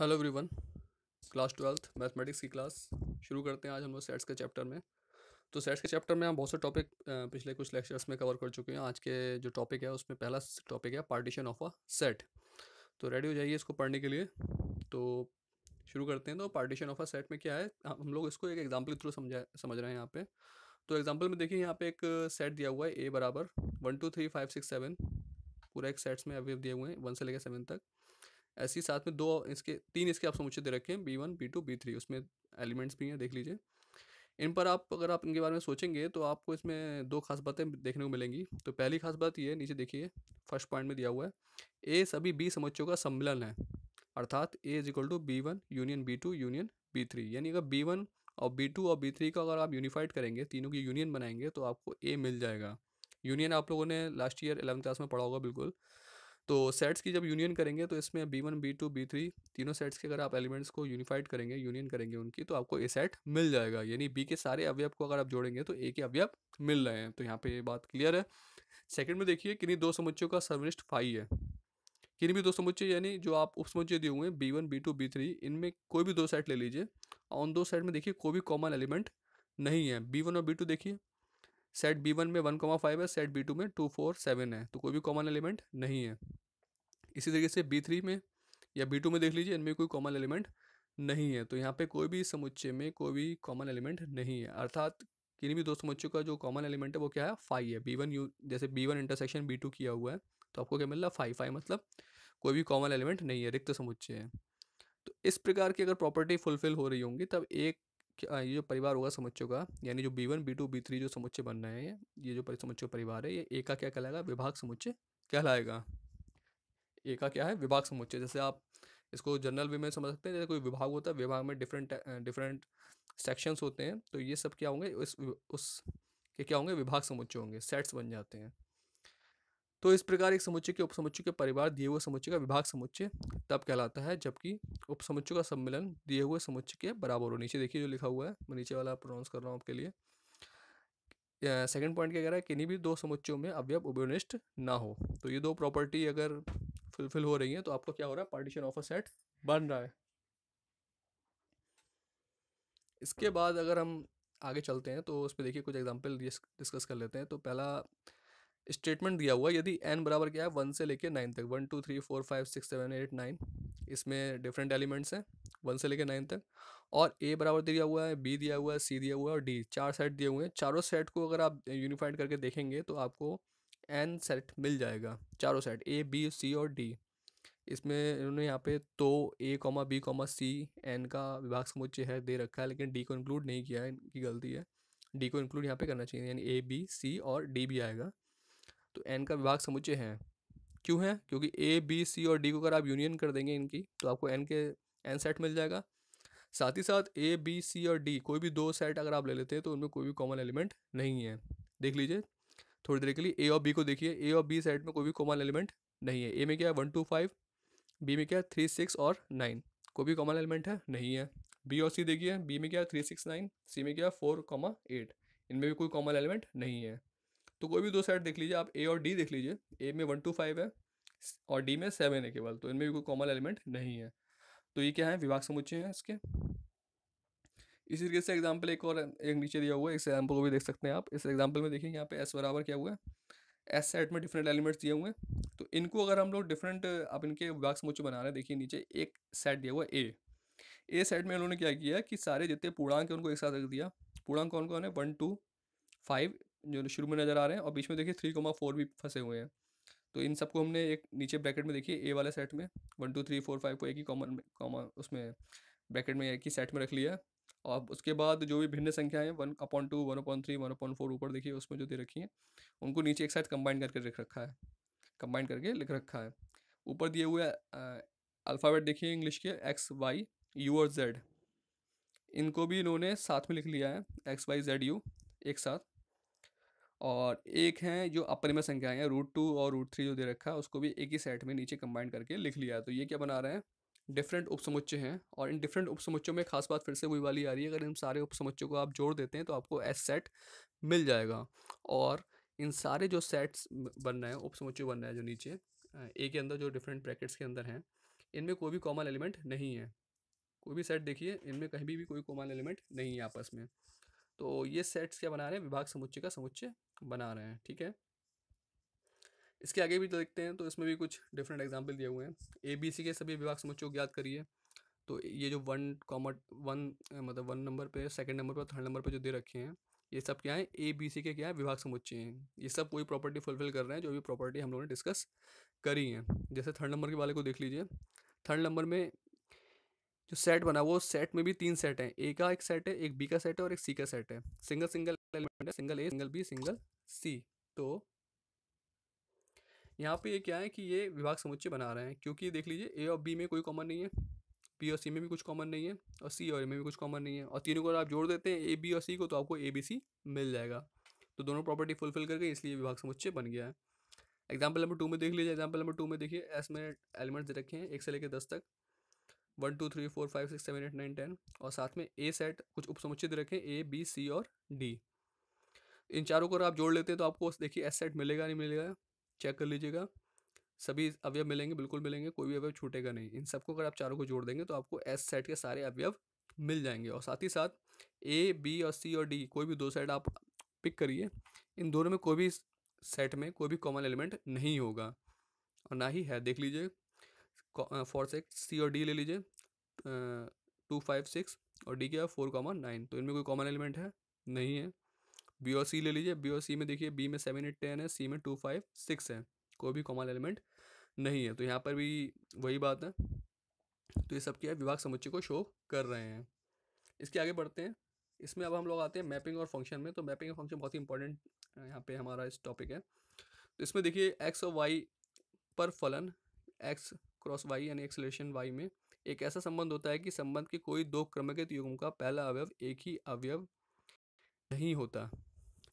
Hello everyone class twelfth mathematics की class शुरू करते हैं आज हम लोग सेट्स के चैप्टर में तो सेट्स के चैप्टर में हम बहुत से टॉपिक पिछले कुछ लेक्चर्स में कवर कर चुके हैं आज के जो टॉपिक है उसमें पहला टॉपिक है पार्टीशन ऑफ अ सेट तो रेडी हो जाइए इसको पढ़ने के लिए तो शुरू करते हैं तो पार्टीशन ऑफ अ सेट में क्या है हम लोग इसको एक एग्जाम्पल के थ्रू समझा समझ रहे हैं यहाँ पे तो एग्जाम्पल में देखिए यहाँ पे एक सेट दिया हुआ है ए बराबर one two three five six seven पूरा एक सेट्स में अभी दिए हुए हैं वन से लेकर सेवन तक ऐसे ही साथ में दो इसके तीन इसके आप समुचे दे रखे हैं B one B two B three उसमें एलिमेंट्स भी हैं देख लीजिए इन पर आप अगर आप इनके बारे में सोचेंगे तो आपको इसमें दो खास बातें देखने को मिलेंगी तो पहली खास बात ये नीचे देखिए फर्स्ट पॉइंट में दिया हुआ है ए सभी बी समुच्चों का सम्मिलन है अर्थात A is equal to B one union B two union B three यानी अगर बी वन और बी टू और बी थ्री का अगर आप यूनिफाइड करेंगे तीनों की यूनियन बनाएंगे तो आपको ए मिल जाएगा यूनियन आप लोगों ने लास्ट ईयर एलेवंथ क्लास में पढ़ा होगा बिल्कुल तो सेट्स की जब यूनियन करेंगे तो इसमें B one B two B three तीनों सेट्स के अगर आप एलिमेंट्स को यूनिफाइड करेंगे यूनियन करेंगे उनकी तो आपको ए सेट मिल जाएगा यानी बी के सारे अवयव को अगर आप जोड़ेंगे तो ए के अवयव मिल रहे हैं तो यहाँ पे ये बात क्लियर है सेकंड में देखिए किन्हीं दो समुचों का सर्वनिष्ठ फाइव है किन्हीं भी दो समुचे यानी जो आप उप समुचे दिए हुए हैं B one B two B three इनमें कोई भी दो सेट ले लीजिए और उन दो सेट में देखिए कोई भी कॉमन एलिमेंट नहीं है बी वन और बी टू देखिए सेट बी वन में वन कॉमा फाइव है सेट बी टू में टू फोर सेवन है तो कोई भी कॉमन एलिमेंट नहीं है इसी तरीके से बी थ्री में या बी टू में देख लीजिए इनमें कोई कॉमन एलिमेंट नहीं है तो यहाँ पे कोई भी समुच्चय में कोई भी कॉमन एलिमेंट नहीं है अर्थात किन्हीं भी दो समुच्चयों का जो कॉमन एलिमेंट है वो क्या है फाइव है बी वन यू जैसे B one intersection B two किया हुआ है तो आपको क्या मिल रहा है फाइव फाइव मतलब कोई भी कॉमन एलिमेंट नहीं है रिक्त समुच्चय है तो इस प्रकार की अगर प्रॉपर्टी फुलफिल हो रही होंगी तब एक ये जो परिवार होगा समुच्चय का यानी जो B one B two B three जो समुच्चय बन रहे हैं ये जो समुच्चय परिवार है ये एक का क्या कहलाएगा विभाग समुच्चय कहलाएगा एक का क्या है विभाग समुच्चय जैसे आप इसको जनरल वे में समझ सकते हैं जैसे कोई विभाग होता है विभाग में डिफरेंट डिफरेंट सेक्शंस होते हैं तो ये सब क्या होंगे उस उस के क्या होंगे विभाग समुच्चय होंगे सेट्स बन जाते हैं तो इस प्रकार एक समुच्चय के उपसमुच्चय के परिवार दिए हुए समुच्चय का विभाग समुच्चय तब कहलाता है जबकि उपसमुच्चय का सम्मिलन दिए हुए समुच्चय के बराबर हो नीचे देखिए जो लिखा हुआ है मैं नीचे वाला प्रोनाउंस कर रहा हूँ आपके लिए सेकंड पॉइंट क्या कह रहा है किन्हीं भी दो समुच्चयों में अवयव उभयनिष्ठ ना हो तो ये दो प्रॉपर्टी अगर फुलफिल हो रही है तो आपको क्या हो रहा है पार्टीशन ऑफ अ सेट बन रहा है इसके बाद अगर हम आगे चलते हैं तो उस पर देखिए कुछ एग्जाम्पल डिस्कस कर लेते हैं तो पहला स्टेटमेंट दिया हुआ यदि एन बराबर क्या है वन से लेके नाइन तक one two three four five six seven eight nine इसमें डिफरेंट एलिमेंट्स हैं वन से लेके नाइन तक और ए बराबर दिया हुआ है बी दिया हुआ है सी दिया हुआ है और डी चार सेट दिए हुए हैं चारों सेट को अगर आप यूनिफाइड करके देखेंगे तो आपको एन सेट मिल जाएगा चारों सेट ए बी सी और डी इसमें इन्होंने यहाँ पे तो A comma B comma C N का विभाग समुच्चय है दे रखा है लेकिन डी को इंक्लूड नहीं किया है इनकी गलती है डी को इंक्लूड यहाँ पे करना चाहिए यानी ए बी सी और डी भी आएगा तो एन का विभाग समुच्चय है क्यों है क्योंकि ए बी सी और डी को अगर आप यूनियन कर देंगे इनकी तो आपको एन के एन सेट मिल जाएगा साथ ही साथ ए बी सी और डी कोई भी दो सेट अगर आप ले लेते हैं तो उनमें कोई भी कॉमन एलिमेंट नहीं है देख लीजिए थोड़ी देर के लिए ए और बी को देखिए ए और बी सेट में कोई भी कॉमन एलिमेंट नहीं है ए में क्या है वन टू फाइव बी में क्या है थ्री सिक्स और नाइन कोई भी कॉमन एलिमेंट है नहीं है बी और सी देखिए बी में क्या है थ्री सिक्स नाइन सी में क्या है फोर कॉमा एट इनमें भी कोई कॉमन एलिमेंट नहीं है तो कोई भी दो साइड देख लीजिए आप ए और डी देख लीजिए ए में वन टू फाइव है और डी में सेवन है केवल तो इनमें भी कोई कॉमन एलिमेंट नहीं है तो ये क्या है विभाग समुच्चय हैं इसके इसी तरीके से एग्जाम्पल एक और एक नीचे दिया हुआ है इस एग्जाम्पल को भी देख सकते हैं आप इस एग्जाम्पल में देखिए यहाँ पे एस बराबर क्या हुआ है एस सेट में डिफरेंट एलिमेंट्स दिए हुए हैं तो इनको अगर हम लोग डिफरेंट अब इनके विभाग समुच्चय बना रहे हैं देखिए नीचे एक सेट दिया हुआ ए ए सेट में उन्होंने क्या किया कि सारे जितने पूर्णांक है उनको एक साथ रख दिया पूर्णांक कौन कौन है वन टू फाइव जो शुरू में नज़र आ रहे हैं और बीच में देखिए थ्री कोमा फोर भी फंसे हुए हैं तो इन सबको हमने एक नीचे ब्रैकेट में देखिए ए वाले सेट में one two three four five को एक ही कॉमन कॉमन उसमें ब्रैकेट में एक ही सेट में रख लिया और उसके बाद जो भी भिन्न संख्याएं one upon two one upon three one upon four ऊपर देखिए उसमें जो दे रखी हैं उनको नीचे एक साथ कंबाइन करके लिख रखा है कंबाइन करके लिख रखा है ऊपर दिए हुए अल्फ़ाबेट देखिए इंग्लिश के एक्स वाई यू और जेड इनको भी इन्होंने साथ में लिख लिया है एक्स वाई जेड यू एक साथ और एक हैं जो अपरिमय संख्याएं हैं रूट टू और रूट थ्री जो दे रखा है उसको भी एक ही सेट में नीचे कंबाइन करके लिख लिया है तो ये क्या बना रहे हैं डिफरेंट उपसमुच्चय हैं और इन डिफरेंट उपसमुच्चयों में खास बात फिर से वही वाली आ रही है अगर इन सारे उपसमुच्चों को आप जोड़ देते हैं तो आपको एस सेट मिल जाएगा और इन सारे जो सेट्स बन रहे हैं उपसमुच्चय बन रहे हैं जो नीचे ए के अंदर जो डिफरेंट ब्रैकेट्स के अंदर हैं इनमें कोई भी कॉमन एलिमेंट नहीं है कोई भी सेट देखिए इनमें कहीं भी, भी कोई कॉमन एलिमेंट नहीं है आपस में तो ये सेट्स क्या बना रहे हैं विभाग समुच्चय का समुच्चय बना रहे हैं ठीक है इसके आगे भी देखते हैं तो इसमें भी कुछ डिफरेंट एग्जाम्पल दिए हुए हैं ए बी सी के सभी विभाग समुच्चय को ज्ञात करिए तो ये जो वन कॉमट वन मतलब वन नंबर पे सेकंड नंबर पर थर्ड नंबर पे जो दे रखे हैं ये सब क्या है ए बी सी के क्या है विभाग समुच्चय हैं ये सब कोई प्रॉपर्टी फुलफिल कर रहे हैं जो भी प्रॉपर्टी हम लोगों ने डिस्कस करी है जैसे थर्ड नंबर के वाले को देख लीजिए थर्ड नंबर में जो सेट बना वो सेट में भी तीन सेट हैं ए का एक सेट है एक बी का सेट है और एक सी का सेट है सिंगल सिंगल एलिमेंट है single A single B single C तो यहाँ पे ये क्या है कि ये विभाग समुच्चय बना रहे हैं क्योंकि देख लीजिए ए और बी में कोई कॉमन नहीं है बी और सी में भी कुछ कॉमन नहीं है और सी और ए में भी कुछ कॉमन नहीं है और तीनों को अगर आप जोड़ देते हैं ए बी और सी को तो आपको ए बी सी मिल जाएगा तो दोनों प्रॉपर्टी फुलफिल करके इसलिए विभाग समुच्चय बन गया है एग्जाम्पल नंबर टू में देख लीजिए एग्जाम्पल नंबर टू में देखिए एस में एलिमेंट्स दे रखे हैं एक से लेकर दस तक one two three four five six seven eight nine ten और साथ में ए सेट कुछ उपसमुचित रखें ए बी सी और डी इन चारों को अगर आप जोड़ लेते हैं तो आपको देखिए एस सेट मिलेगा नहीं मिलेगा चेक कर लीजिएगा सभी अवयव मिलेंगे बिल्कुल मिलेंगे कोई भी अवयव छूटेगा नहीं इन सबको अगर आप चारों को जोड़ देंगे तो आपको एस सेट के सारे अवयव मिल जाएंगे और साथ ही साथ ए बी और सी और डी कोई भी दो सेट आप पिक करिए इन दोनों में कोई भी सेट में कोई भी कॉमन एलिमेंट नहीं होगा और ना ही है देख लीजिए फोर सिक्स सी और डी ले लीजिए टू फाइव सिक्स और डी क्या फोर कॉमन नाइन तो इनमें कोई कॉमन एलिमेंट है नहीं है बी और सी ले लीजिए बी और सी में देखिए बी में सेवन एट टेन है सी में टू फाइव सिक्स है कोई भी कॉमन एलिमेंट नहीं है तो यहाँ पर भी वही बात है तो ये सब क्या है विभाग समुच्चय को शो कर रहे हैं इसके आगे बढ़ते हैं इसमें अब हम लोग आते हैं मैपिंग और फंक्शन में तो मैपिंग और फंक्शन बहुत ही इंपॉर्टेंट यहाँ पे हमारा इस टॉपिक है तो इसमें देखिए एक्स और वाई पर फलन एक्स क्रॉस वाई यानी एक्सलेशन वाई में एक ऐसा संबंध होता है कि संबंध के कोई दो क्रमगत युग्म का पहला अवयव एक ही अवयव नहीं होता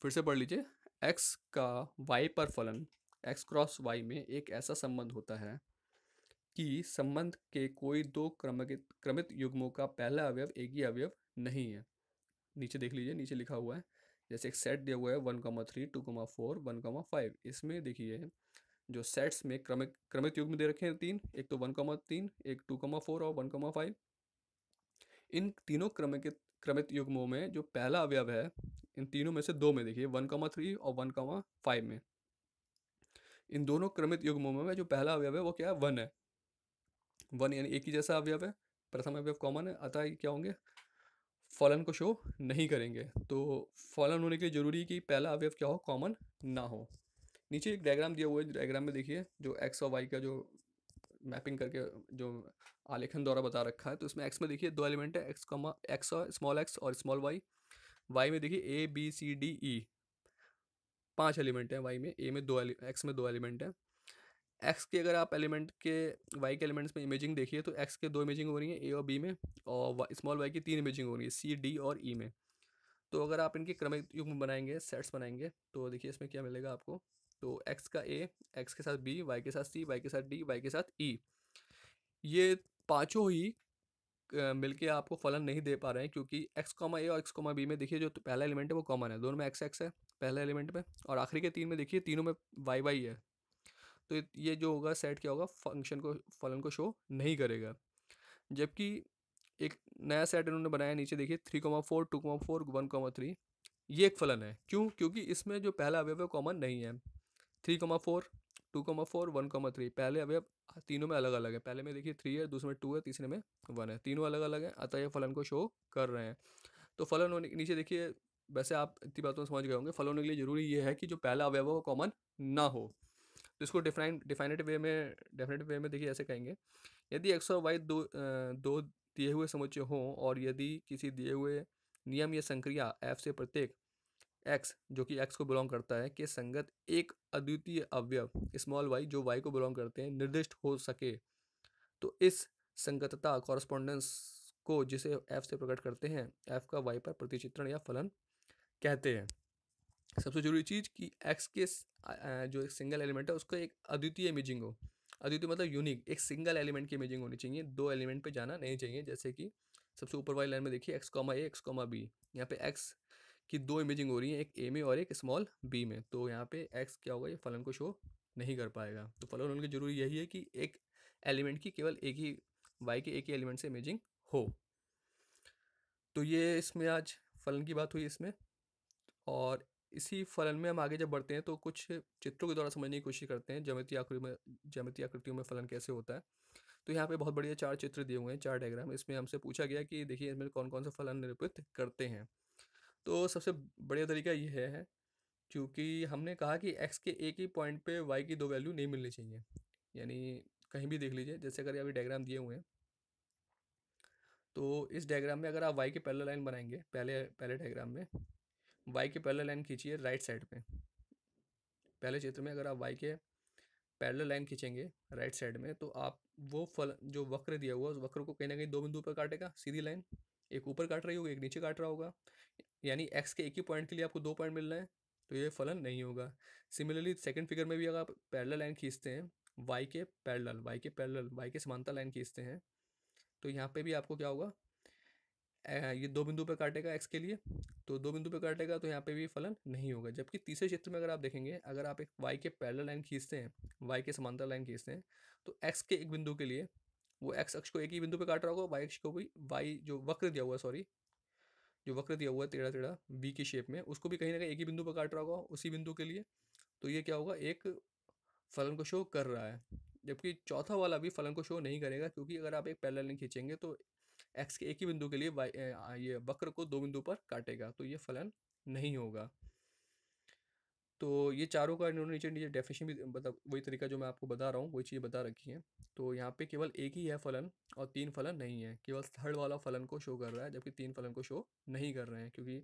फिर से पढ़ लीजिए एक्स का वाई पर फलन एक्स क्रॉस वाई में एक ऐसा संबंध होता है कि संबंध के कोई दो क्रमित क्रमित युग्मों का पहला अवयव एक ही अवयव नहीं है नीचे देख लीजिए नीचे लिखा हुआ है जैसे एक सेट दिया हुआ है one comma three two comma four one comma five इसमें देखिए जो सेट्स में क्रमिक क्रमिक युग में दे रखे हैं तीन एक तो वन कॉमा तीन एक टू कॉमा फोर और वन कॉमा फाइव इन तीनों क्रमिक क्रमित युग्मों में जो पहला अवयव है इन तीनों में से दो में देखिए वन कॉमा थ्री और वन कॉमा फाइव में इन दोनों क्रमित युग्मों में जो पहला अवयव है वो क्या है वन है वन यानी एक ही जैसा अवयव है प्रथम अवयव कॉमन है अतः क्या होंगे फलन को शो नहीं करेंगे तो फलन होने के लिए ज़रूरी है कि पहला अवयव क्या हो कॉमन ना हो नीचे एक डायग्राम दिया हुआ है डायग्राम में देखिए जो एक्स और वाई का जो मैपिंग करके जो आलेखन द्वारा बता रखा है तो इसमें एक्स में देखिए दो एलिमेंट है एक्स कॉमा एक्स और स्मॉल एक्स और स्मॉल वाई वाई में देखिए A B C D E पांच एलिमेंट हैं वाई में ए में दो एक्स में दो एलिमेंट हैं एक्स के अगर आप एलिमेंट के वाई के एलिमेंट्स में इमेजिंग देखिए तो एक्स के दो इमेजिंग हो रही है ए और बी में और स्मॉल वाई की तीन इमेजिंग हो रही है सी डी और ई e में तो अगर आप इनके क्रमिक युग्म बनाएंगे सेट्स बनाएंगे तो देखिए इसमें क्या मिलेगा आपको तो एक्स का ए एक्स के साथ बी वाई के साथ सी वाई के साथ डी वाई के साथ ई e। ये पाँचों ही मिलके आपको फलन नहीं दे पा रहे हैं क्योंकि एक्स कॉमा ए और एक्स कॉमा बी में देखिए जो तो पहला एलिमेंट है वो कॉमन है दोनों में एक्स एक्स है पहले एलिमेंट में और आखिरी के तीन में देखिए तीनों में वाई वाई है तो ये जो होगा सेट क्या होगा फंक्शन को फलन को शो नहीं करेगा जबकि एक नया सेट इन्होंने बनाया नीचे देखिए three comma four two comma four one comma three ये एक फलन है क्यों क्योंकि इसमें जो पहला अवयव है कॉमन नहीं है three comma four two comma four one comma three पहले अभी अब तीनों में अलग अलग है पहले में देखिए थ्री है दूसरे में टू है तीसरे में वन है तीनों अलग अलग है अतः ये फलन को शो कर रहे हैं तो फलन होने नीचे देखिए वैसे आप इतनी बातों समझ गए होंगे फलन होने के लिए जरूरी ये है कि जो पहला अवयव वो कॉमन ना हो तो इसको डिफाइन डिफाइनेट वे में डेफिनेट वे में देखिए ऐसे कहेंगे यदि एक्स और वाई दो दो दिए हुए समुचे हों और यदि किसी दिए हुए नियम या संक्रिया एफ से प्रत्येक एक्स जो कि एक्स को बिलोंग करता है के संगत एक अद्वितीय अवयव स्मॉल वाई जो वाई को बिलोंग करते हैं निर्दिष्ट हो सके तो इस संगतता कॉरस्पॉन्डेंस को जिसे एफ से प्रकट करते हैं एफ का वाई पर प्रतिचित्रण या फलन कहते हैं सबसे जरूरी चीज़ कि एक्स के जो एक सिंगल एलिमेंट है उसको एक अद्वितीय इमेजिंग हो अद्वितीय मतलब यूनिक एक सिंगल एलिमेंट की इमेजिंग होनी चाहिए दो एलिमेंट पे जाना नहीं चाहिए जैसे कि सबसे ऊपर वाली लाइन में देखिए X comma A X comma B यहाँ पे एक्स कि दो इमेजिंग हो रही है एक ए में और एक स्मॉल बी में तो यहाँ पे एक्स क्या होगा ये फलन को शो नहीं कर पाएगा तो फलन उनकी जरूरी यही है कि एक एलिमेंट की केवल एक ही वाई के एक ही एलिमेंट से इमेजिंग हो तो ये इसमें आज फलन की बात हुई इसमें और इसी फलन में हम आगे जब बढ़ते हैं तो कुछ चित्रों के द्वारा समझने की कोशिश करते हैं ज्यामिति आकृति में ज्यामिति आकृतियों में फलन कैसे होता है तो यहाँ पे बहुत बढ़िया चार चित्र दिए हुए हैं चार डायग्राम इसमें हमसे पूछा गया कि देखिए इसमें कौन कौन से फलन निरूपित करते हैं तो सबसे बढ़िया तरीका ये है क्योंकि हमने कहा कि एक्स के एक ही पॉइंट पे वाई की दो वैल्यू नहीं मिलनी चाहिए यानी कहीं भी देख लीजिए जैसे अगर अभी डायग्राम दिए हुए हैं तो इस डायग्राम में अगर आप वाई के पहले लाइन बनाएंगे पहले पहले डायग्राम में वाई के पहले लाइन खींचिए राइट साइड पे पहले चित्र में अगर आप वाई के पैरेलल लाइन खींचेंगे राइट साइड में तो आप वो फल जो वक्र दिया हुआ उस वक्र को कहीं ना कहीं दो बिंदु पर काटेगा सीधी लाइन एक ऊपर काट रही होगी एक नीचे काट रहा होगा यानी एक्स के एक ही पॉइंट के लिए आपको दो पॉइंट मिल रहे हैं तो ये फलन नहीं होगा सिमिलरली सेकेंड फिगर में भी अगर आप पैरल लाइन खींचते हैं वाई के पैरल वाई के पैरल वाई के समानता लाइन खींचते हैं तो यहाँ पे भी आपको क्या होगा ये दो बिंदु पर काटेगा एक्स के लिए तो दो बिंदु पर काटेगा तो यहाँ पे भी फलन नहीं होगा जबकि तीसरे क्षेत्र में अगर आप देखेंगे अगर आप एक वाई के पैरल लाइन खींचते हैं वाई के समांतर लाइन खींचते हैं तो एक्स के एक बिंदु के लिए वो एक्स अक्ष को एक ही बिंदु पर काट रहा होगा वाई अक्ष को भी वाई जो वक्र दिया हुआ सॉरी जो वक्र दिया हुआ है टेढ़ा टेढ़ा बी की शेप में उसको भी कहीं ना कहीं एक ही बिंदु पर काट रहा होगा उसी बिंदु के लिए तो ये क्या होगा एक फलन को शो कर रहा है जबकि चौथा वाला भी फलन को शो नहीं करेगा क्योंकि अगर आप एक पैरेलल खींचेंगे तो एक्स के एक ही बिंदु के लिए वाई ये वक्र को दो बिंदु पर काटेगा तो ये फलन नहीं होगा तो ये चारों का इन्होंने नीचे नीचे डेफिनेशन भी मतलब वही तरीका जो मैं आपको बता रहा हूँ वही चीज़ें बता रखी है तो यहाँ पे केवल एक ही है फलन और तीन फलन नहीं है केवल थर्ड वाला फलन को शो कर रहा है जबकि तीन फलन को शो नहीं कर रहे हैं क्योंकि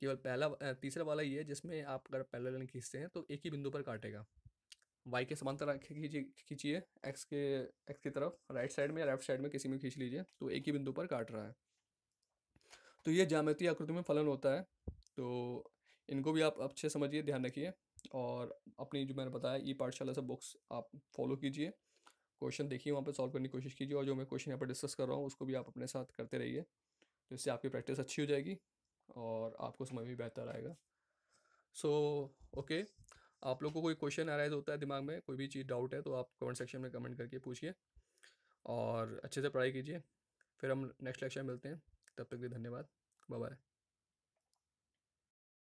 केवल पहला तीसरा वाला ये है जिसमें आप अगर पहला लाइन खींचते हैं तो एक ही बिंदु पर काटेगा वाई के समांतर खींचिए एक्स के एक्स की तरफ राइट साइड में या लेफ्ट साइड में किसी में खींच लीजिए तो एक ही बिंदु पर काट रहा है तो ये जामती आकृति में फलन होता है तो इनको भी आप अच्छे समझिए ध्यान रखिए और अपनी जो मैंने बताया ई पाठशाला सब बुक्स आप फॉलो कीजिए क्वेश्चन देखिए वहाँ पर सॉल्व करने की कोशिश कीजिए और जो मैं क्वेश्चन यहाँ पर डिस्कस कर रहा हूँ उसको भी आप अपने साथ करते रहिए तो इससे आपकी प्रैक्टिस अच्छी हो जाएगी और आपको समझ में बेहतर आएगा सो so, ओके okay, आप लोग को कोई क्वेश्चन अराइज होता है दिमाग में कोई भी चीज़ डाउट है तो आप कमेंट सेक्शन में कमेंट करके पूछिए और अच्छे से पढ़ाई कीजिए फिर हम नेक्स्ट लेक्चर मिलते हैं तब तक के लिए धन्यवाद बाय